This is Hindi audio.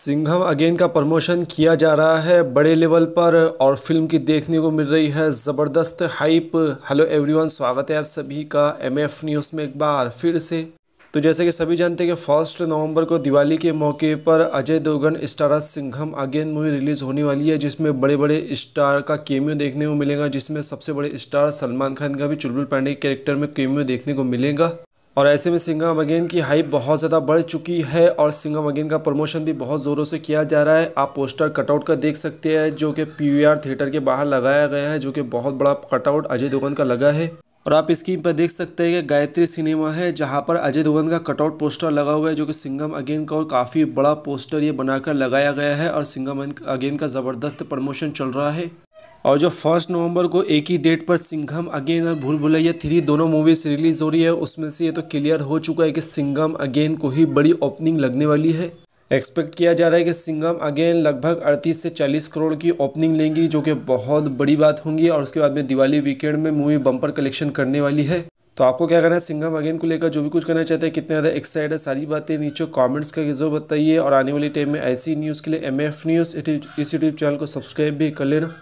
सिंघम अगेन का प्रमोशन किया जा रहा है बड़े लेवल पर और फिल्म की देखने को मिल रही है ज़बरदस्त हाइप हेलो एवरीवन स्वागत है आप सभी का एमएफ न्यूज़ में एक बार फिर से तो जैसे कि सभी जानते हैं कि फर्स्ट नवंबर को दिवाली के मौके पर Ajay Devgn star Singham again movie release होने वाली है जिसमें बड़े बड़े स्टार का केमियो देखने को मिलेगा जिसमें सबसे बड़े स्टार सलमान खान का भी चुलबुल पांडे कैरेक्टर में केमियो देखने को मिलेगा और ऐसे में सिंगम अगेन की हाइप बहुत ज़्यादा बढ़ चुकी है और सिंगम अगेन का प्रमोशन भी बहुत ज़ोरों से किया जा रहा है आप पोस्टर कटआउट का देख सकते हैं जो कि पीवीआर थिएटर के बाहर लगाया गया है जो कि बहुत बड़ा कटआउट अजय देवगन का लगा है और आप स्क्रीन पर देख सकते हैं कि गायत्री सिनेमा है जहाँ पर अजय देवगन का कटआउट पोस्टर लगा हुआ है जो कि सिंगम अगेन का और काफ़ी बड़ा पोस्टर ये बनाकर लगाया गया है और सिंगम अगेन का ज़बरदस्त प्रमोशन चल रहा है और जो फर्स्ट नवंबर को एक ही डेट पर सिंघम अगेन और भूल भुलैया थ्री दोनों मूवीज़ रिलीज़ हो रही है उसमें से ये तो क्लियर हो चुका है कि सिंघम अगेन को ही बड़ी ओपनिंग लगने वाली है एक्सपेक्ट किया जा रहा है कि सिंघम अगेन लगभग 38 से 40 करोड़ की ओपनिंग लेंगी जो कि बहुत बड़ी बात होंगी और उसके बाद में दिवाली वीकेंड में मूवी बम्पर कलेक्शन करने वाली है तो आपको क्या करना है सिंघम अगेन को लेकर जो भी कुछ करना चाहते हैं कितने ज़्यादा एक्साइड है सारी बातें नीचे कमेंट्स का जरूर बताइए और आने वाली टाइम में ऐसी न्यूज़ के लिए एम एफ न्यूज़ इस यूट्यूब चैनल को सब्सक्राइब भी कर लेना